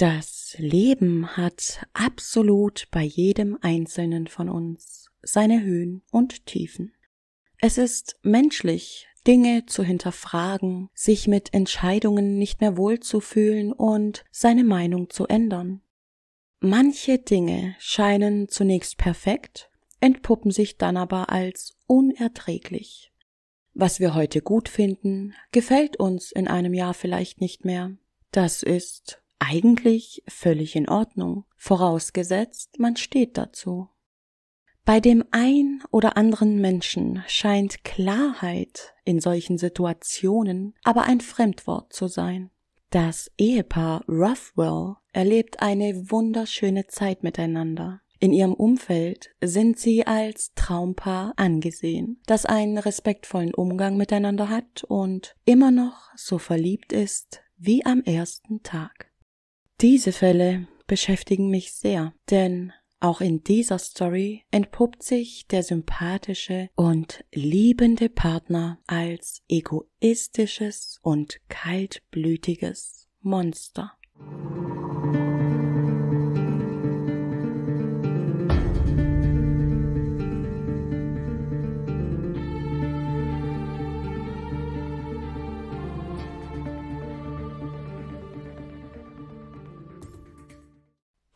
Das Leben hat absolut bei jedem Einzelnen von uns seine Höhen und Tiefen. Es ist menschlich, Dinge zu hinterfragen, sich mit Entscheidungen nicht mehr wohlzufühlen und seine Meinung zu ändern. Manche Dinge scheinen zunächst perfekt, entpuppen sich dann aber als unerträglich. Was wir heute gut finden, gefällt uns in einem Jahr vielleicht nicht mehr. Das ist eigentlich völlig in Ordnung, vorausgesetzt man steht dazu. Bei dem ein oder anderen Menschen scheint Klarheit in solchen Situationen aber ein Fremdwort zu sein. Das Ehepaar Roughwell erlebt eine wunderschöne Zeit miteinander. In ihrem Umfeld sind sie als Traumpaar angesehen, das einen respektvollen Umgang miteinander hat und immer noch so verliebt ist wie am ersten Tag. Diese Fälle beschäftigen mich sehr, denn auch in dieser Story entpuppt sich der sympathische und liebende Partner als egoistisches und kaltblütiges Monster.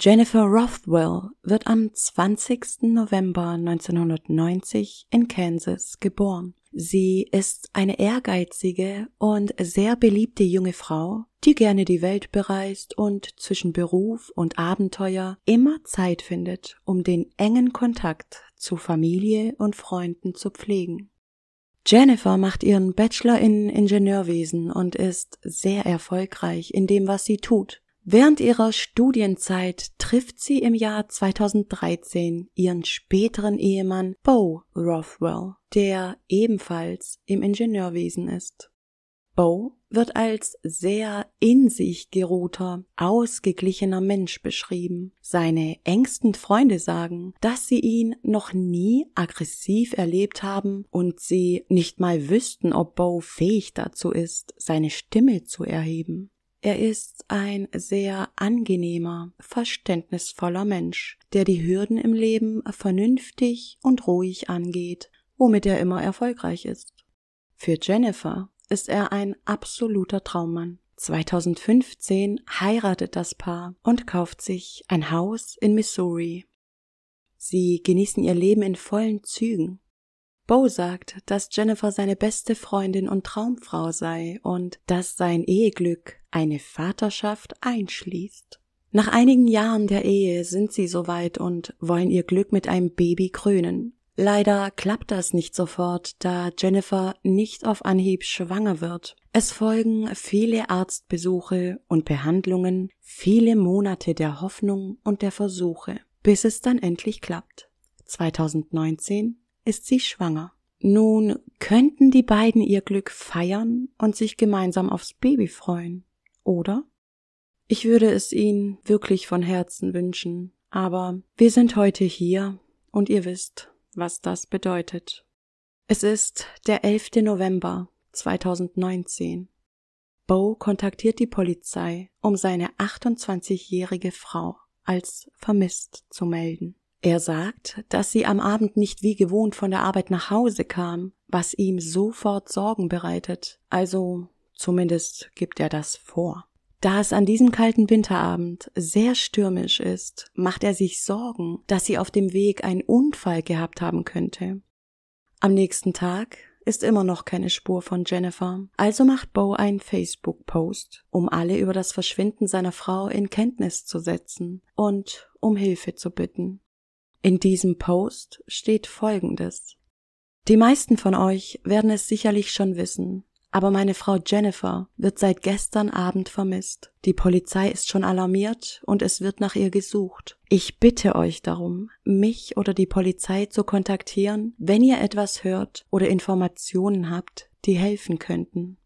Jennifer Rothwell wird am 20. November 1990 in Kansas geboren. Sie ist eine ehrgeizige und sehr beliebte junge Frau, die gerne die Welt bereist und zwischen Beruf und Abenteuer immer Zeit findet, um den engen Kontakt zu Familie und Freunden zu pflegen. Jennifer macht ihren Bachelor in Ingenieurwesen und ist sehr erfolgreich in dem, was sie tut. Während ihrer Studienzeit trifft sie im Jahr 2013 ihren späteren Ehemann Beau Rothwell, der ebenfalls im Ingenieurwesen ist. Beau wird als sehr in sich geruhter, ausgeglichener Mensch beschrieben. Seine engsten Freunde sagen, dass sie ihn noch nie aggressiv erlebt haben und sie nicht mal wüssten, ob Bo fähig dazu ist, seine Stimme zu erheben. Er ist ein sehr angenehmer, verständnisvoller Mensch, der die Hürden im Leben vernünftig und ruhig angeht, womit er immer erfolgreich ist. Für Jennifer ist er ein absoluter Traummann. 2015 heiratet das Paar und kauft sich ein Haus in Missouri. Sie genießen ihr Leben in vollen Zügen. Bo sagt, dass Jennifer seine beste Freundin und Traumfrau sei und dass sein Eheglück eine Vaterschaft einschließt. Nach einigen Jahren der Ehe sind sie soweit und wollen ihr Glück mit einem Baby krönen. Leider klappt das nicht sofort, da Jennifer nicht auf Anhieb schwanger wird. Es folgen viele Arztbesuche und Behandlungen, viele Monate der Hoffnung und der Versuche, bis es dann endlich klappt. 2019 ist sie schwanger. Nun könnten die beiden ihr Glück feiern und sich gemeinsam aufs Baby freuen, oder? Ich würde es ihnen wirklich von Herzen wünschen, aber wir sind heute hier und ihr wisst, was das bedeutet. Es ist der 11. November 2019. Bo kontaktiert die Polizei, um seine 28-jährige Frau als vermisst zu melden. Er sagt, dass sie am Abend nicht wie gewohnt von der Arbeit nach Hause kam, was ihm sofort Sorgen bereitet. Also zumindest gibt er das vor. Da es an diesem kalten Winterabend sehr stürmisch ist, macht er sich Sorgen, dass sie auf dem Weg einen Unfall gehabt haben könnte. Am nächsten Tag ist immer noch keine Spur von Jennifer, also macht Bo einen Facebook-Post, um alle über das Verschwinden seiner Frau in Kenntnis zu setzen und um Hilfe zu bitten. In diesem Post steht Folgendes. Die meisten von euch werden es sicherlich schon wissen, aber meine Frau Jennifer wird seit gestern Abend vermisst. Die Polizei ist schon alarmiert und es wird nach ihr gesucht. Ich bitte euch darum, mich oder die Polizei zu kontaktieren, wenn ihr etwas hört oder Informationen habt, die helfen könnten.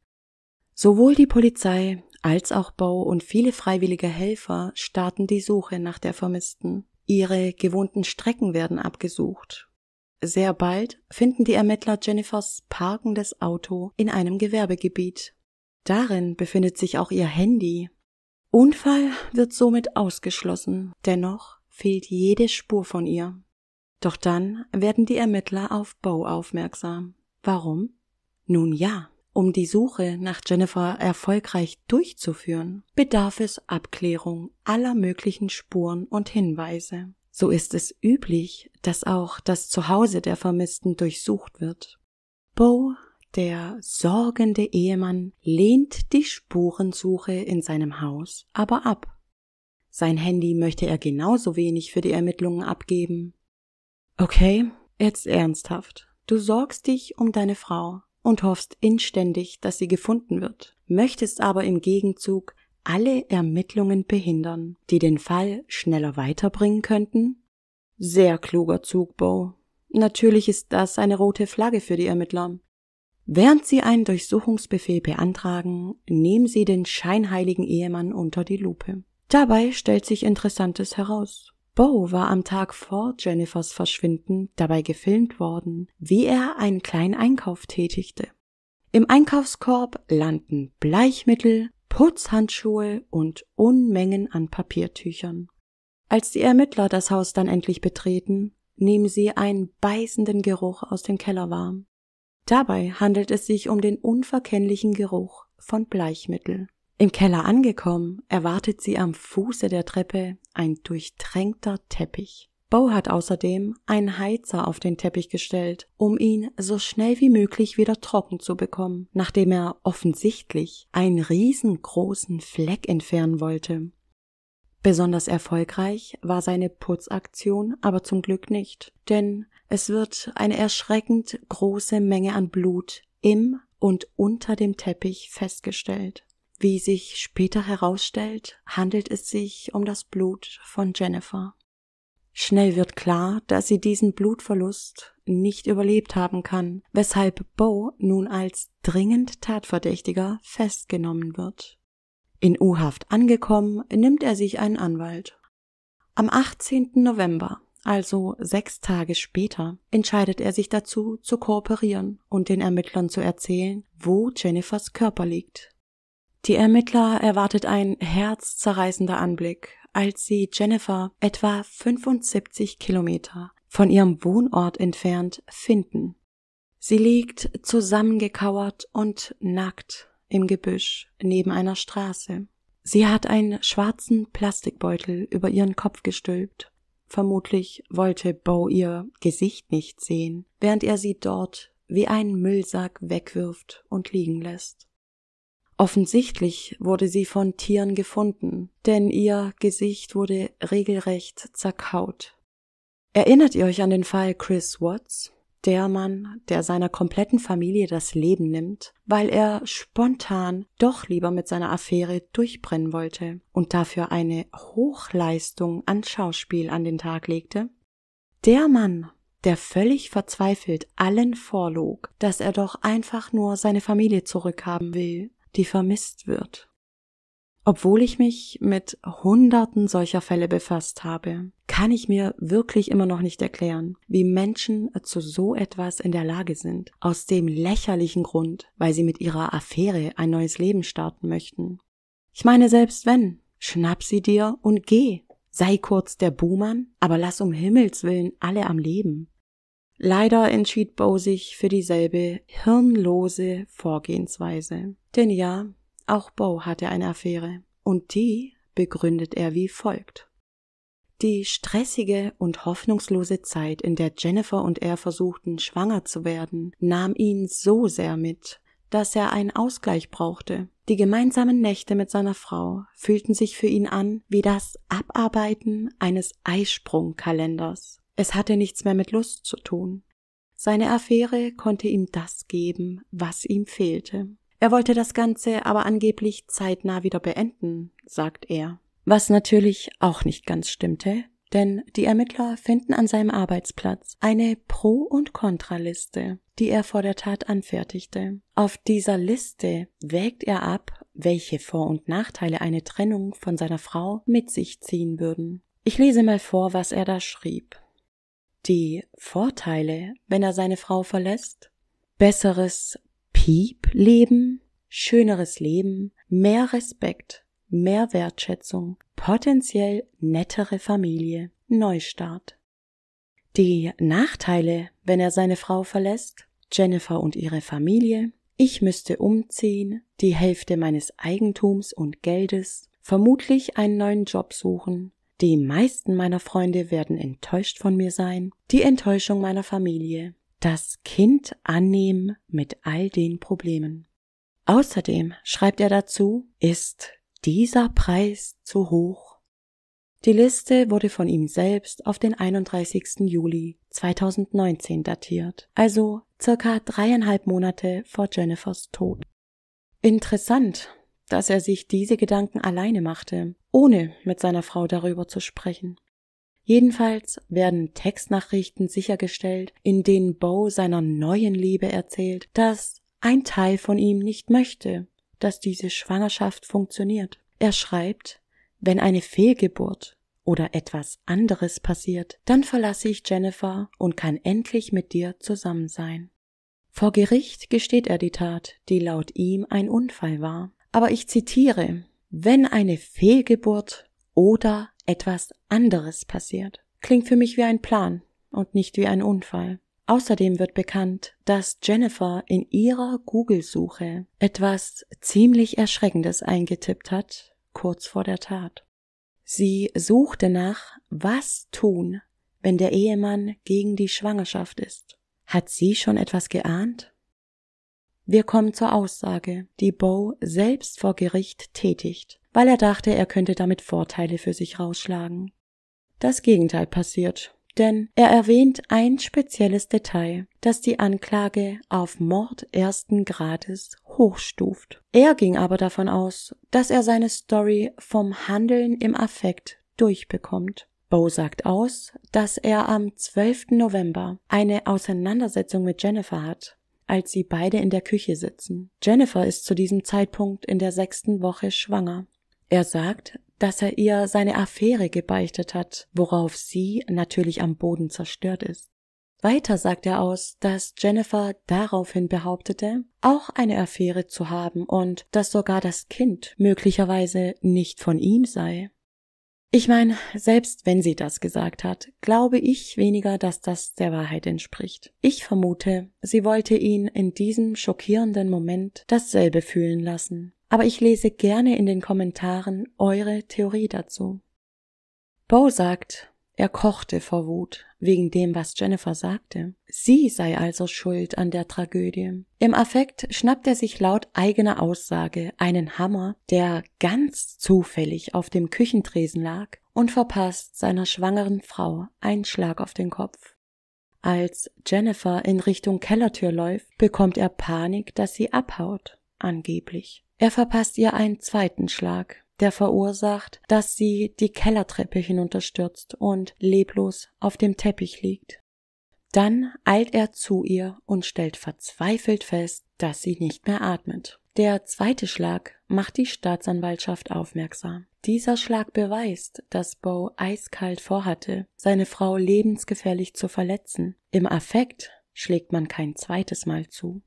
Sowohl die Polizei als auch Bau und viele freiwillige Helfer starten die Suche nach der Vermissten. Ihre gewohnten Strecken werden abgesucht. Sehr bald finden die Ermittler Jennifers parkendes Auto in einem Gewerbegebiet. Darin befindet sich auch ihr Handy. Unfall wird somit ausgeschlossen, dennoch fehlt jede Spur von ihr. Doch dann werden die Ermittler auf Bo aufmerksam. Warum? Nun ja, um die Suche nach Jennifer erfolgreich durchzuführen, bedarf es Abklärung aller möglichen Spuren und Hinweise. So ist es üblich, dass auch das Zuhause der Vermissten durchsucht wird. Bo, der sorgende Ehemann, lehnt die Spurensuche in seinem Haus aber ab. Sein Handy möchte er genauso wenig für die Ermittlungen abgeben. Okay, jetzt ernsthaft. Du sorgst dich um deine Frau, und hoffst inständig, dass sie gefunden wird, möchtest aber im Gegenzug alle Ermittlungen behindern, die den Fall schneller weiterbringen könnten? Sehr kluger Zug, Bo. Natürlich ist das eine rote Flagge für die Ermittler. Während sie einen Durchsuchungsbefehl beantragen, nehmen sie den scheinheiligen Ehemann unter die Lupe. Dabei stellt sich Interessantes heraus. Bo war am Tag vor Jennifers Verschwinden dabei gefilmt worden, wie er einen kleinen Einkauf tätigte. Im Einkaufskorb landen Bleichmittel, Putzhandschuhe und Unmengen an Papiertüchern. Als die Ermittler das Haus dann endlich betreten, nehmen sie einen beißenden Geruch aus dem Keller wahr. Dabei handelt es sich um den unverkennlichen Geruch von Bleichmittel. Im Keller angekommen, erwartet sie am Fuße der Treppe ein durchtränkter Teppich. Bo hat außerdem einen Heizer auf den Teppich gestellt, um ihn so schnell wie möglich wieder trocken zu bekommen, nachdem er offensichtlich einen riesengroßen Fleck entfernen wollte. Besonders erfolgreich war seine Putzaktion aber zum Glück nicht, denn es wird eine erschreckend große Menge an Blut im und unter dem Teppich festgestellt. Wie sich später herausstellt, handelt es sich um das Blut von Jennifer. Schnell wird klar, dass sie diesen Blutverlust nicht überlebt haben kann, weshalb Bo nun als dringend Tatverdächtiger festgenommen wird. In U-Haft angekommen, nimmt er sich einen Anwalt. Am 18. November, also sechs Tage später, entscheidet er sich dazu, zu kooperieren und den Ermittlern zu erzählen, wo Jennifers Körper liegt. Die Ermittler erwartet ein herzzerreißender Anblick, als sie Jennifer etwa 75 Kilometer von ihrem Wohnort entfernt finden. Sie liegt zusammengekauert und nackt im Gebüsch neben einer Straße. Sie hat einen schwarzen Plastikbeutel über ihren Kopf gestülpt. Vermutlich wollte Bo ihr Gesicht nicht sehen, während er sie dort wie einen Müllsack wegwirft und liegen lässt. Offensichtlich wurde sie von Tieren gefunden, denn ihr Gesicht wurde regelrecht zerkaut. Erinnert ihr euch an den Fall Chris Watts? Der Mann, der seiner kompletten Familie das Leben nimmt, weil er spontan doch lieber mit seiner Affäre durchbrennen wollte und dafür eine Hochleistung an Schauspiel an den Tag legte? Der Mann, der völlig verzweifelt allen vorlog, dass er doch einfach nur seine Familie zurückhaben will die vermisst wird. Obwohl ich mich mit Hunderten solcher Fälle befasst habe, kann ich mir wirklich immer noch nicht erklären, wie Menschen zu so etwas in der Lage sind, aus dem lächerlichen Grund, weil sie mit ihrer Affäre ein neues Leben starten möchten. Ich meine, selbst wenn, schnapp sie dir und geh. Sei kurz der Buhmann, aber lass um Himmels willen alle am Leben. Leider entschied Bo sich für dieselbe hirnlose Vorgehensweise. Denn ja, auch Bo hatte eine Affäre. Und die begründet er wie folgt. Die stressige und hoffnungslose Zeit, in der Jennifer und er versuchten, schwanger zu werden, nahm ihn so sehr mit, dass er einen Ausgleich brauchte. Die gemeinsamen Nächte mit seiner Frau fühlten sich für ihn an wie das Abarbeiten eines Eisprungkalenders. Es hatte nichts mehr mit Lust zu tun. Seine Affäre konnte ihm das geben, was ihm fehlte. Er wollte das Ganze aber angeblich zeitnah wieder beenden, sagt er. Was natürlich auch nicht ganz stimmte, denn die Ermittler finden an seinem Arbeitsplatz eine Pro- und Kontraliste, die er vor der Tat anfertigte. Auf dieser Liste wägt er ab, welche Vor- und Nachteile eine Trennung von seiner Frau mit sich ziehen würden. Ich lese mal vor, was er da schrieb die Vorteile, wenn er seine Frau verlässt? Besseres Piep-Leben, schöneres Leben, mehr Respekt, mehr Wertschätzung, potenziell nettere Familie, Neustart. Die Nachteile, wenn er seine Frau verlässt, Jennifer und ihre Familie, ich müsste umziehen, die Hälfte meines Eigentums und Geldes, vermutlich einen neuen Job suchen, die meisten meiner Freunde werden enttäuscht von mir sein, die Enttäuschung meiner Familie, das Kind annehmen mit all den Problemen. Außerdem, schreibt er dazu, ist dieser Preis zu hoch. Die Liste wurde von ihm selbst auf den 31. Juli 2019 datiert, also circa dreieinhalb Monate vor Jennifers Tod. Interessant, dass er sich diese Gedanken alleine machte ohne mit seiner Frau darüber zu sprechen. Jedenfalls werden Textnachrichten sichergestellt, in denen Bo seiner neuen Liebe erzählt, dass ein Teil von ihm nicht möchte, dass diese Schwangerschaft funktioniert. Er schreibt, wenn eine Fehlgeburt oder etwas anderes passiert, dann verlasse ich Jennifer und kann endlich mit dir zusammen sein. Vor Gericht gesteht er die Tat, die laut ihm ein Unfall war. Aber ich zitiere wenn eine Fehlgeburt oder etwas anderes passiert. Klingt für mich wie ein Plan und nicht wie ein Unfall. Außerdem wird bekannt, dass Jennifer in ihrer Google-Suche etwas ziemlich Erschreckendes eingetippt hat, kurz vor der Tat. Sie suchte nach, was tun, wenn der Ehemann gegen die Schwangerschaft ist. Hat sie schon etwas geahnt? Wir kommen zur Aussage, die Bo selbst vor Gericht tätigt, weil er dachte, er könnte damit Vorteile für sich rausschlagen. Das Gegenteil passiert, denn er erwähnt ein spezielles Detail, das die Anklage auf Mord ersten Grades hochstuft. Er ging aber davon aus, dass er seine Story vom Handeln im Affekt durchbekommt. Bo sagt aus, dass er am 12. November eine Auseinandersetzung mit Jennifer hat, als sie beide in der Küche sitzen. Jennifer ist zu diesem Zeitpunkt in der sechsten Woche schwanger. Er sagt, dass er ihr seine Affäre gebeichtet hat, worauf sie natürlich am Boden zerstört ist. Weiter sagt er aus, dass Jennifer daraufhin behauptete, auch eine Affäre zu haben und dass sogar das Kind möglicherweise nicht von ihm sei. Ich meine, selbst wenn sie das gesagt hat, glaube ich weniger, dass das der Wahrheit entspricht. Ich vermute, sie wollte ihn in diesem schockierenden Moment dasselbe fühlen lassen. Aber ich lese gerne in den Kommentaren eure Theorie dazu. Bo sagt, er kochte vor Wut wegen dem, was Jennifer sagte. Sie sei also schuld an der Tragödie. Im Affekt schnappt er sich laut eigener Aussage einen Hammer, der ganz zufällig auf dem Küchentresen lag, und verpasst seiner schwangeren Frau einen Schlag auf den Kopf. Als Jennifer in Richtung Kellertür läuft, bekommt er Panik, dass sie abhaut, angeblich. Er verpasst ihr einen zweiten Schlag, der verursacht, dass sie die Kellertreppe hinunterstürzt und leblos auf dem Teppich liegt. Dann eilt er zu ihr und stellt verzweifelt fest, dass sie nicht mehr atmet. Der zweite Schlag macht die Staatsanwaltschaft aufmerksam. Dieser Schlag beweist, dass Bo eiskalt vorhatte, seine Frau lebensgefährlich zu verletzen. Im Affekt schlägt man kein zweites Mal zu.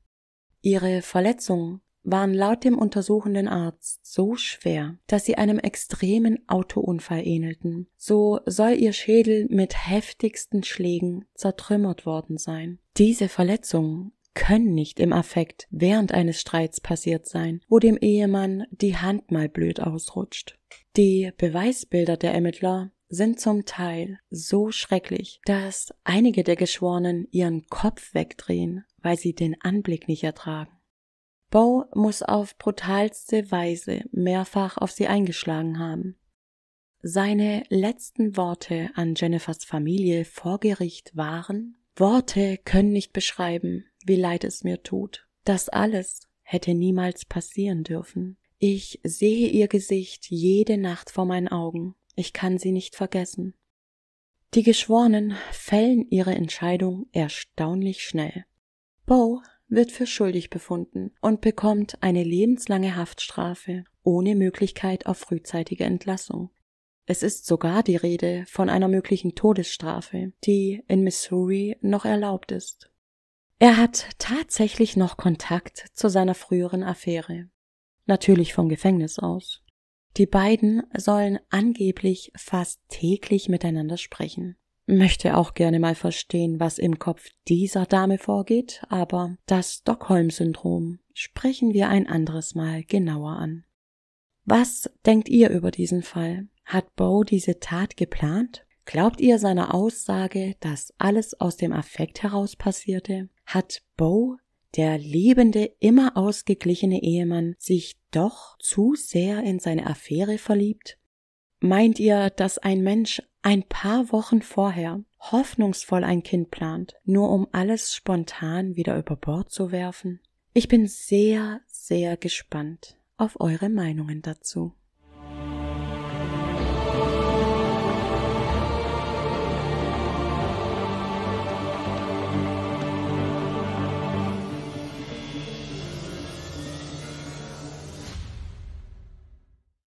Ihre Verletzungen waren laut dem untersuchenden Arzt so schwer, dass sie einem extremen Autounfall ähnelten. So soll ihr Schädel mit heftigsten Schlägen zertrümmert worden sein. Diese Verletzungen können nicht im Affekt während eines Streits passiert sein, wo dem Ehemann die Hand mal blöd ausrutscht. Die Beweisbilder der Ermittler sind zum Teil so schrecklich, dass einige der Geschworenen ihren Kopf wegdrehen, weil sie den Anblick nicht ertragen. Bo muss auf brutalste Weise mehrfach auf sie eingeschlagen haben. Seine letzten Worte an Jennifers Familie vor Gericht waren Worte können nicht beschreiben, wie leid es mir tut. Das alles hätte niemals passieren dürfen. Ich sehe ihr Gesicht jede Nacht vor meinen Augen. Ich kann sie nicht vergessen. Die Geschworenen fällen ihre Entscheidung erstaunlich schnell. Bo wird für schuldig befunden und bekommt eine lebenslange Haftstrafe ohne Möglichkeit auf frühzeitige Entlassung. Es ist sogar die Rede von einer möglichen Todesstrafe, die in Missouri noch erlaubt ist. Er hat tatsächlich noch Kontakt zu seiner früheren Affäre. Natürlich vom Gefängnis aus. Die beiden sollen angeblich fast täglich miteinander sprechen möchte auch gerne mal verstehen, was im Kopf dieser Dame vorgeht, aber das Stockholm-Syndrom sprechen wir ein anderes Mal genauer an. Was denkt ihr über diesen Fall? Hat Bo diese Tat geplant? Glaubt ihr seiner Aussage, dass alles aus dem Affekt heraus passierte? Hat Bo, der liebende, immer ausgeglichene Ehemann, sich doch zu sehr in seine Affäre verliebt? Meint ihr, dass ein Mensch ein paar Wochen vorher hoffnungsvoll ein Kind plant, nur um alles spontan wieder über Bord zu werfen? Ich bin sehr, sehr gespannt auf eure Meinungen dazu.